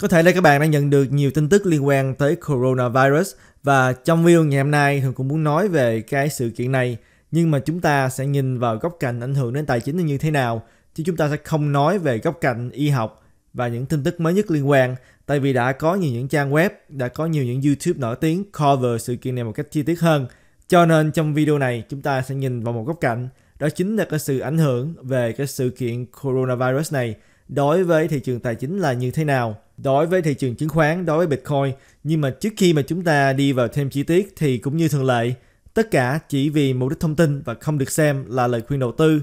Có thể là các bạn đã nhận được nhiều tin tức liên quan tới coronavirus và trong video ngày hôm nay thường cũng muốn nói về cái sự kiện này nhưng mà chúng ta sẽ nhìn vào góc cạnh ảnh hưởng đến tài chính như thế nào chứ chúng ta sẽ không nói về góc cạnh y học và những tin tức mới nhất liên quan tại vì đã có nhiều những trang web, đã có nhiều những YouTube nổi tiếng cover sự kiện này một cách chi tiết hơn. Cho nên trong video này chúng ta sẽ nhìn vào một góc cạnh đó chính là cái sự ảnh hưởng về cái sự kiện coronavirus này đối với thị trường tài chính là như thế nào đối với thị trường chứng khoán đối với bitcoin nhưng mà trước khi mà chúng ta đi vào thêm chi tiết thì cũng như thường lệ tất cả chỉ vì mục đích thông tin và không được xem là lời khuyên đầu tư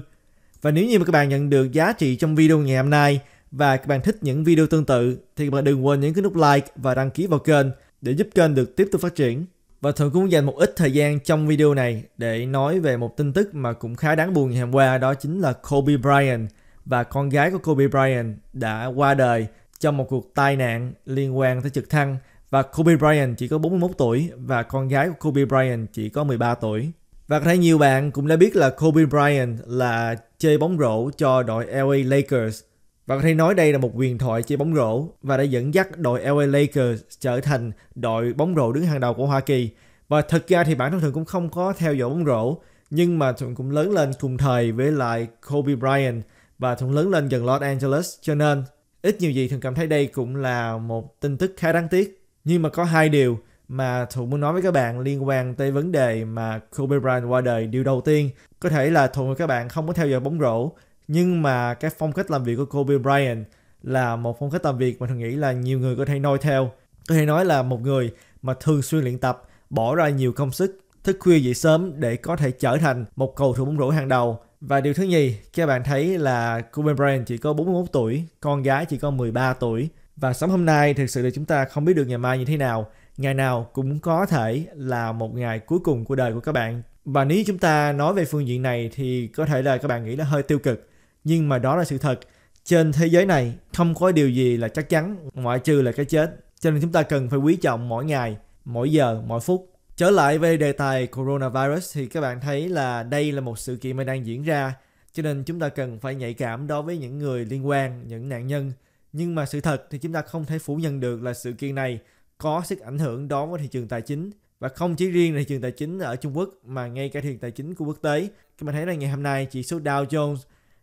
và nếu như mà các bạn nhận được giá trị trong video ngày hôm nay và các bạn thích những video tương tự thì các bạn đừng quên nhấn cái nút like và đăng ký vào kênh để giúp kênh được tiếp tục phát triển. Và thường cũng dành một ít thời gian trong video này để nói về một tin tức mà cũng khá đáng buồn ngày hôm qua đó chính là Kobe Bryant và con gái của Kobe Bryant đã qua đời trong một cuộc tai nạn liên quan tới trực thăng và Kobe Bryant chỉ có 41 tuổi và con gái của Kobe Bryant chỉ có 13 tuổi. Và có thể nhiều bạn cũng đã biết là Kobe Bryant là chơi bóng rổ cho đội LA Lakers. Và có thể nói đây là một quyền thoại chơi bóng rổ và đã dẫn dắt đội LA Lakers trở thành đội bóng rổ đứng hàng đầu của Hoa Kỳ. Và thật ra thì bản thân Thuận cũng không có theo dõi bóng rổ, nhưng mà Thuận cũng lớn lên cùng thời với lại Kobe Bryant và cũng lớn lên gần Los Angeles cho nên ít nhiều gì thường cảm thấy đây cũng là một tin tức khá đáng tiếc nhưng mà có hai điều mà Thụ muốn nói với các bạn liên quan tới vấn đề mà Kobe Bryant qua đời điều đầu tiên có thể là Thụ và các bạn không có theo dõi bóng rổ nhưng mà cái phong cách làm việc của Kobe Bryant là một phong cách làm việc mà thường nghĩ là nhiều người có thể noi theo có thể nói là một người mà thường xuyên luyện tập bỏ ra nhiều công sức thức khuya dậy sớm để có thể trở thành một cầu thủ bóng rổ hàng đầu và điều thứ nhì, các bạn thấy là Kobe Bryant chỉ có 41 tuổi, con gái chỉ có 13 tuổi. Và sống hôm nay thực sự là chúng ta không biết được ngày mai như thế nào. Ngày nào cũng có thể là một ngày cuối cùng của đời của các bạn. Và nếu chúng ta nói về phương diện này thì có thể là các bạn nghĩ là hơi tiêu cực. Nhưng mà đó là sự thật. Trên thế giới này không có điều gì là chắc chắn ngoại trừ là cái chết. Cho nên chúng ta cần phải quý trọng mỗi ngày, mỗi giờ, mỗi phút Trở lại về đề tài coronavirus thì các bạn thấy là đây là một sự kiện mà đang diễn ra cho nên chúng ta cần phải nhạy cảm đối với những người liên quan, những nạn nhân. Nhưng mà sự thật thì chúng ta không thể phủ nhận được là sự kiện này có sức ảnh hưởng đối với thị trường tài chính và không chỉ riêng thị trường tài chính ở Trung Quốc mà ngay cả thị trường tài chính của quốc tế. Các bạn thấy là ngày hôm nay chỉ số Dow Jones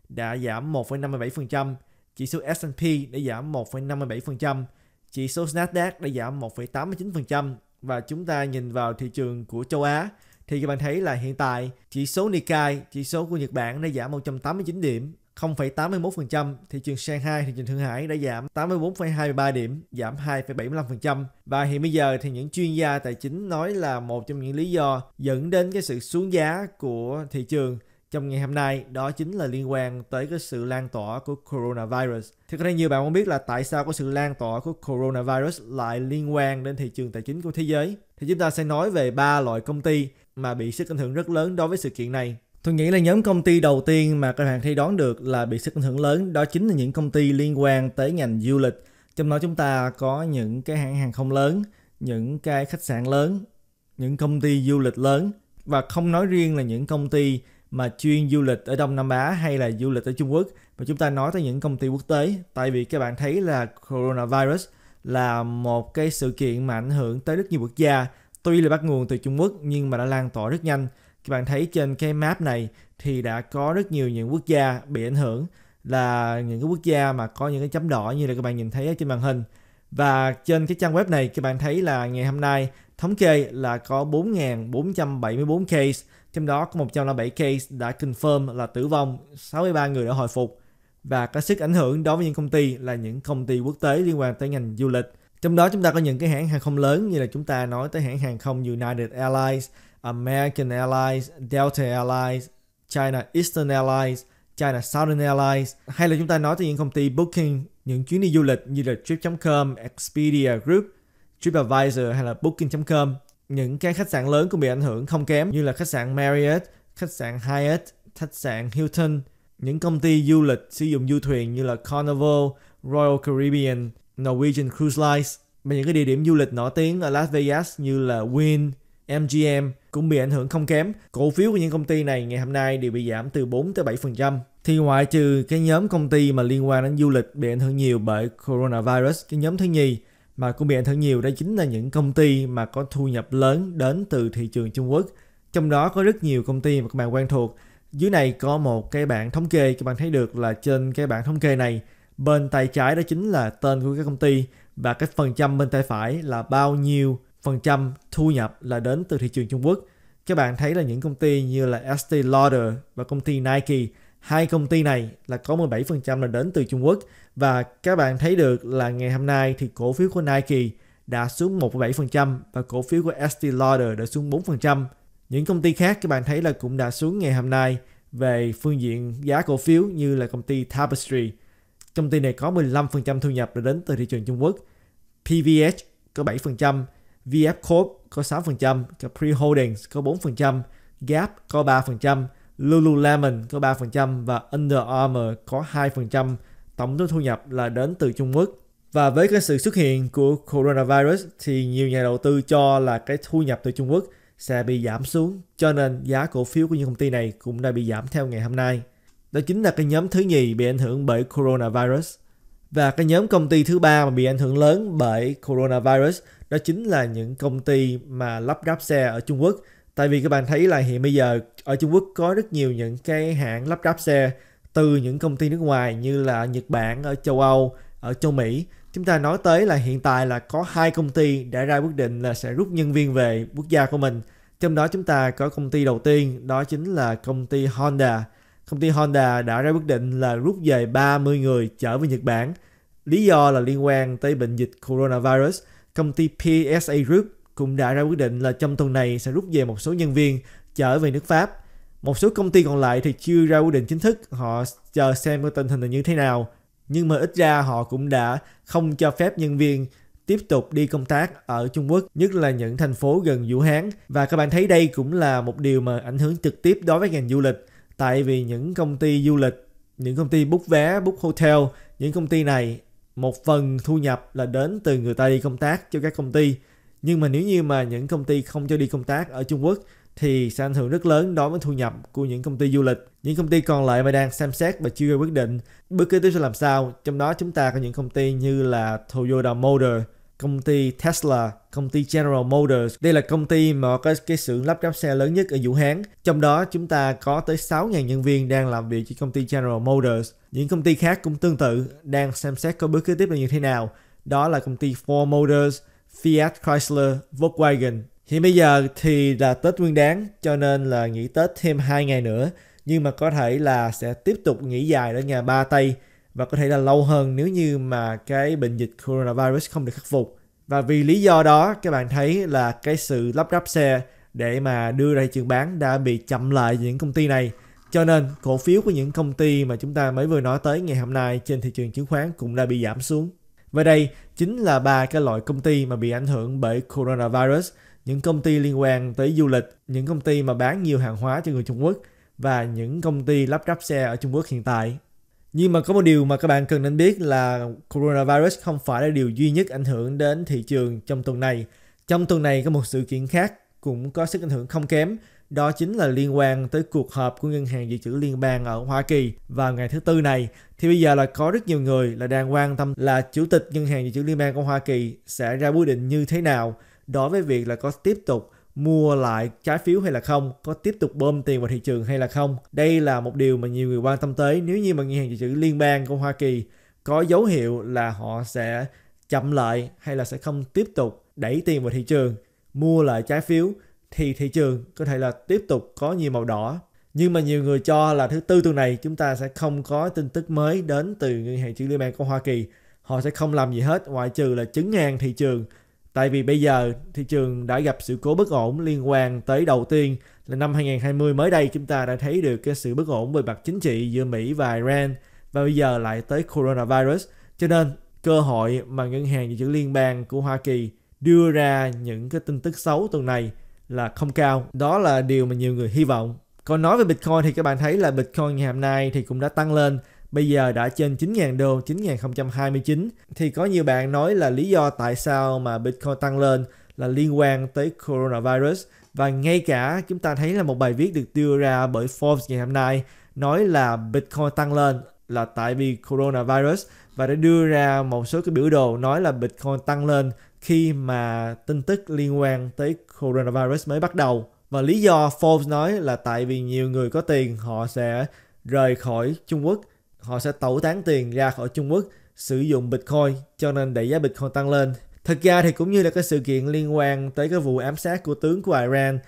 đã giảm 1,57%, chỉ số S&P đã giảm 1,57%, chỉ số Nasdaq đã giảm 1,89%, và chúng ta nhìn vào thị trường của châu Á thì các bạn thấy là hiện tại chỉ số Nikkei, chỉ số của Nhật Bản đã giảm 189 điểm, 0,81%, thị trường Shanghai, thị trường Thượng Hải đã giảm 84,23 điểm, giảm 2,75%. Và hiện bây giờ thì những chuyên gia tài chính nói là một trong những lý do dẫn đến cái sự xuống giá của thị trường trong ngày hôm nay đó chính là liên quan tới cái sự lan tỏa của coronavirus. Thì có thể nhiều bạn muốn biết là tại sao có sự lan tỏa của coronavirus lại liên quan đến thị trường tài chính của thế giới. Thì chúng ta sẽ nói về ba loại công ty mà bị sức ảnh hưởng rất lớn đối với sự kiện này. Tôi nghĩ là nhóm công ty đầu tiên mà các bạn thấy đoán được là bị sức ảnh hưởng lớn đó chính là những công ty liên quan tới ngành du lịch. Trong đó chúng ta có những cái hãng hàng không lớn, những cái khách sạn lớn, những công ty du lịch lớn và không nói riêng là những công ty mà chuyên du lịch ở Đông Nam Á hay là du lịch ở Trung Quốc mà chúng ta nói tới những công ty quốc tế tại vì các bạn thấy là coronavirus là một cái sự kiện mà ảnh hưởng tới rất nhiều quốc gia tuy là bắt nguồn từ Trung Quốc nhưng mà đã lan tỏa rất nhanh các bạn thấy trên cái map này thì đã có rất nhiều những quốc gia bị ảnh hưởng là những cái quốc gia mà có những cái chấm đỏ như là các bạn nhìn thấy ở trên màn hình và trên cái trang web này các bạn thấy là ngày hôm nay thống kê là có 4.474 case, trong đó có 107 case đã confirm là tử vong, 63 người đã hồi phục và có sức ảnh hưởng đối với những công ty là những công ty quốc tế liên quan tới ngành du lịch. Trong đó chúng ta có những cái hãng hàng không lớn như là chúng ta nói tới hãng hàng không United Airlines, American Airlines, Delta Airlines, China Eastern Airlines, China Southern Airlines hay là chúng ta nói tới những công ty Booking, những chuyến đi du lịch như là Trip.com, Expedia Group, TripAdvisor hay là Booking.com. Những cái khách sạn lớn cũng bị ảnh hưởng không kém như là khách sạn Marriott, khách sạn Hyatt, khách sạn Hilton, những công ty du lịch sử dụng du thuyền như là Carnival, Royal Caribbean, Norwegian Cruise Lines và những cái địa điểm du lịch nổi tiếng ở Las Vegas như là Wynn, MGM cũng bị ảnh hưởng không kém. Cổ phiếu của những công ty này ngày hôm nay đều bị giảm từ 4 tới 7% thì ngoại trừ cái nhóm công ty mà liên quan đến du lịch bị ảnh hưởng nhiều bởi coronavirus, cái nhóm thứ nhì mà cũng bị ảnh hưởng nhiều đó chính là những công ty mà có thu nhập lớn đến từ thị trường Trung Quốc. Trong đó có rất nhiều công ty mà các bạn quen thuộc. Dưới này có một cái bảng thống kê các bạn thấy được là trên cái bảng thống kê này bên tay trái đó chính là tên của các công ty và cái phần trăm bên tay phải là bao nhiêu phần trăm thu nhập là đến từ thị trường Trung Quốc. Các bạn thấy là những công ty như là Estee Lauder và công ty Nike Hai công ty này là có 17% là đến từ Trung Quốc và các bạn thấy được là ngày hôm nay thì cổ phiếu của Nike đã xuống 1,7% và cổ phiếu của Estee Lauder đã xuống 4%. Những công ty khác các bạn thấy là cũng đã xuống ngày hôm nay về phương diện giá cổ phiếu như là công ty Tapestry. Công ty này có 15% thu nhập đã đến từ thị trường Trung Quốc. PVH có 7%, VF Corp có 6%, Capri Holdings có 4%, Gap có 3%, Lululemon có 3% và Under Armour có 2% tổng số thu nhập là đến từ Trung Quốc. Và với cái sự xuất hiện của coronavirus thì nhiều nhà đầu tư cho là cái thu nhập từ Trung Quốc sẽ bị giảm xuống cho nên giá cổ phiếu của những công ty này cũng đã bị giảm theo ngày hôm nay. Đó chính là cái nhóm thứ nhì bị ảnh hưởng bởi coronavirus. Và cái nhóm công ty thứ ba mà bị ảnh hưởng lớn bởi coronavirus đó chính là những công ty mà lắp ráp xe ở Trung Quốc tại vì các bạn thấy là hiện bây giờ ở Trung Quốc có rất nhiều những cái hãng lắp ráp xe từ những công ty nước ngoài như là Nhật Bản ở châu Âu ở châu Mỹ chúng ta nói tới là hiện tại là có hai công ty đã ra quyết định là sẽ rút nhân viên về quốc gia của mình trong đó chúng ta có công ty đầu tiên đó chính là công ty Honda công ty Honda đã ra quyết định là rút về 30 người trở về Nhật Bản lý do là liên quan tới bệnh dịch coronavirus công ty PSA Group cũng đã ra quyết định là trong tuần này sẽ rút về một số nhân viên trở về nước Pháp. Một số công ty còn lại thì chưa ra quyết định chính thức, họ chờ xem tình hình là như thế nào. Nhưng mà ít ra họ cũng đã không cho phép nhân viên tiếp tục đi công tác ở Trung Quốc, nhất là những thành phố gần Vũ Hán. Và các bạn thấy đây cũng là một điều mà ảnh hưởng trực tiếp đối với ngành du lịch. Tại vì những công ty du lịch, những công ty book vé, book hotel, những công ty này một phần thu nhập là đến từ người ta đi công tác cho các công ty nhưng mà nếu như mà những công ty không cho đi công tác ở Trung Quốc thì sẽ ảnh hưởng rất lớn đối với thu nhập của những công ty du lịch. Những công ty còn lại mà đang xem xét và chưa ra quyết định bước kế tiếp sẽ làm sao. Trong đó chúng ta có những công ty như là Toyota Motor, công ty Tesla, công ty General Motors. Đây là công ty mà có cái xưởng lắp ráp xe lớn nhất ở Vũ Hán. Trong đó chúng ta có tới 6.000 nhân viên đang làm việc cho công ty General Motors. Những công ty khác cũng tương tự đang xem xét có bước kế tiếp là như thế nào. Đó là công ty Ford Motors, Fiat Chrysler Volkswagen. Hiện bây giờ thì là Tết Nguyên Đán cho nên là nghỉ Tết thêm 2 ngày nữa nhưng mà có thể là sẽ tiếp tục nghỉ dài ở nhà ba Tây và có thể là lâu hơn nếu như mà cái bệnh dịch coronavirus không được khắc phục. Và vì lý do đó các bạn thấy là cái sự lắp ráp xe để mà đưa ra thị trường bán đã bị chậm lại những công ty này. Cho nên cổ phiếu của những công ty mà chúng ta mới vừa nói tới ngày hôm nay trên thị trường chứng khoán cũng đã bị giảm xuống. Và đây chính là ba cái loại công ty mà bị ảnh hưởng bởi coronavirus, những công ty liên quan tới du lịch, những công ty mà bán nhiều hàng hóa cho người Trung Quốc và những công ty lắp ráp xe ở Trung Quốc hiện tại. Nhưng mà có một điều mà các bạn cần nên biết là coronavirus không phải là điều duy nhất ảnh hưởng đến thị trường trong tuần này. Trong tuần này có một sự kiện khác cũng có sức ảnh hưởng không kém, đó chính là liên quan tới cuộc họp của Ngân hàng Dự trữ Liên bang ở Hoa Kỳ vào ngày thứ Tư này. Thì bây giờ là có rất nhiều người là đang quan tâm là Chủ tịch Ngân hàng Dự trữ Liên bang của Hoa Kỳ sẽ ra quyết định như thế nào đối với việc là có tiếp tục mua lại trái phiếu hay là không, có tiếp tục bơm tiền vào thị trường hay là không. Đây là một điều mà nhiều người quan tâm tới nếu như mà ngân hàng dự trữ liên bang của Hoa Kỳ có dấu hiệu là họ sẽ chậm lại hay là sẽ không tiếp tục đẩy tiền vào thị trường, mua lại trái phiếu thì thị trường có thể là tiếp tục có nhiều màu đỏ. Nhưng mà nhiều người cho là thứ tư tuần này chúng ta sẽ không có tin tức mới đến từ ngân hàng trung liên bang của Hoa Kỳ. Họ sẽ không làm gì hết ngoại trừ là chứng hàng thị trường. Tại vì bây giờ thị trường đã gặp sự cố bất ổn liên quan tới đầu tiên là năm 2020 mới đây chúng ta đã thấy được cái sự bất ổn về mặt chính trị giữa Mỹ và Iran và bây giờ lại tới coronavirus. Cho nên cơ hội mà ngân hàng dự trữ liên bang của Hoa Kỳ đưa ra những cái tin tức xấu tuần này là không cao. Đó là điều mà nhiều người hy vọng. Còn nói về Bitcoin thì các bạn thấy là Bitcoin ngày hôm nay thì cũng đã tăng lên bây giờ đã trên 9.000 đô, 9.029 thì có nhiều bạn nói là lý do tại sao mà Bitcoin tăng lên là liên quan tới coronavirus và ngay cả chúng ta thấy là một bài viết được đưa ra bởi Forbes ngày hôm nay nói là Bitcoin tăng lên là tại vì coronavirus và đã đưa ra một số cái biểu đồ nói là Bitcoin tăng lên khi mà tin tức liên quan tới coronavirus mới bắt đầu. Và lý do Forbes nói là tại vì nhiều người có tiền họ sẽ rời khỏi Trung Quốc, họ sẽ tẩu tán tiền ra khỏi Trung Quốc sử dụng Bitcoin cho nên đẩy giá Bitcoin tăng lên. Thực ra thì cũng như là cái sự kiện liên quan tới cái vụ ám sát của tướng của Iran,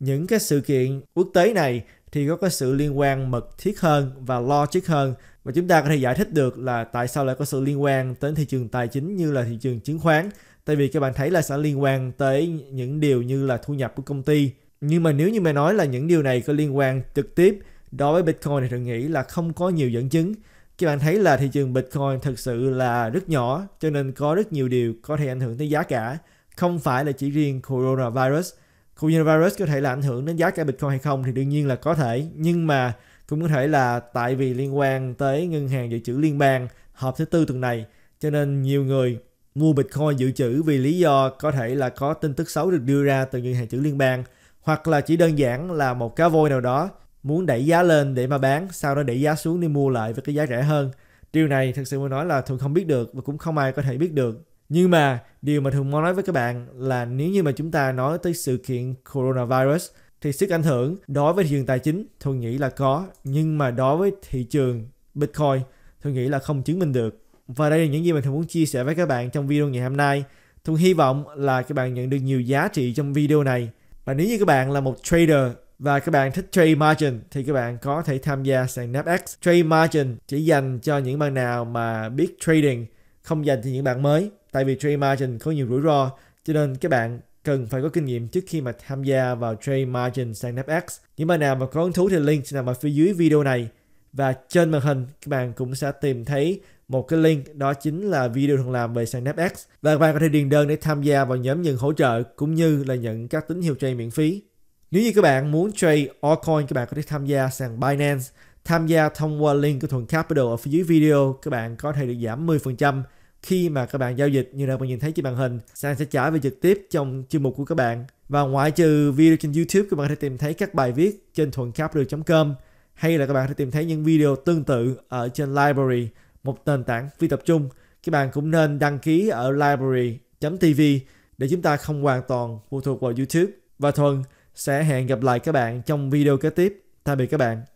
những cái sự kiện quốc tế này thì có cái sự liên quan mật thiết hơn và logic hơn và chúng ta có thể giải thích được là tại sao lại có sự liên quan đến thị trường tài chính như là thị trường chứng khoán tại vì các bạn thấy là sẽ liên quan tới những điều như là thu nhập của công ty nhưng mà nếu như mày nói là những điều này có liên quan trực tiếp đối với Bitcoin thì thường nghĩ là không có nhiều dẫn chứng các bạn thấy là thị trường Bitcoin thực sự là rất nhỏ cho nên có rất nhiều điều có thể ảnh hưởng tới giá cả không phải là chỉ riêng coronavirus coronavirus có thể là ảnh hưởng đến giá cả Bitcoin hay không thì đương nhiên là có thể nhưng mà cũng có thể là tại vì liên quan tới ngân hàng dự trữ liên bang họp thứ tư tuần này cho nên nhiều người mua Bitcoin dự trữ vì lý do có thể là có tin tức xấu được đưa ra từ ngân hàng chữ liên bang hoặc là chỉ đơn giản là một cá voi nào đó muốn đẩy giá lên để mà bán sau đó đẩy giá xuống để mua lại với cái giá rẻ hơn điều này thực sự muốn nói là thường không biết được và cũng không ai có thể biết được nhưng mà điều mà thường muốn nói với các bạn là nếu như mà chúng ta nói tới sự kiện coronavirus thì sức ảnh hưởng đối với thị trường tài chính thường nghĩ là có nhưng mà đối với thị trường bitcoin thường nghĩ là không chứng minh được và đây là những gì mình thường muốn chia sẻ với các bạn trong video ngày hôm nay. Thường hy vọng là các bạn nhận được nhiều giá trị trong video này. Và nếu như các bạn là một trader và các bạn thích trade margin thì các bạn có thể tham gia sàn NAPX. Trade margin chỉ dành cho những bạn nào mà biết trading, không dành cho những bạn mới. Tại vì trade margin có nhiều rủi ro, cho nên các bạn cần phải có kinh nghiệm trước khi mà tham gia vào trade margin sàn NAPX. Những bạn nào mà có hứng thú thì link sẽ nằm ở phía dưới video này và trên màn hình các bạn cũng sẽ tìm thấy một cái link đó chính là video thường làm về sàn NetX và các bạn có thể điền đơn để tham gia vào nhóm nhận hỗ trợ cũng như là nhận các tín hiệu trade miễn phí. Nếu như các bạn muốn trade altcoin các bạn có thể tham gia sàn Binance tham gia thông qua link của Thuận Capital ở phía dưới video các bạn có thể được giảm 10% khi mà các bạn giao dịch như đang bạn nhìn thấy trên màn hình sàn sẽ trả về trực tiếp trong chuyên mục của các bạn và ngoại trừ video trên YouTube các bạn có thể tìm thấy các bài viết trên thuận capital com hay là các bạn có thể tìm thấy những video tương tự ở trên library một nền tảng phi tập trung, các bạn cũng nên đăng ký ở library.tv để chúng ta không hoàn toàn phụ thuộc vào YouTube. Và Thuần sẽ hẹn gặp lại các bạn trong video kế tiếp. Tạm biệt các bạn.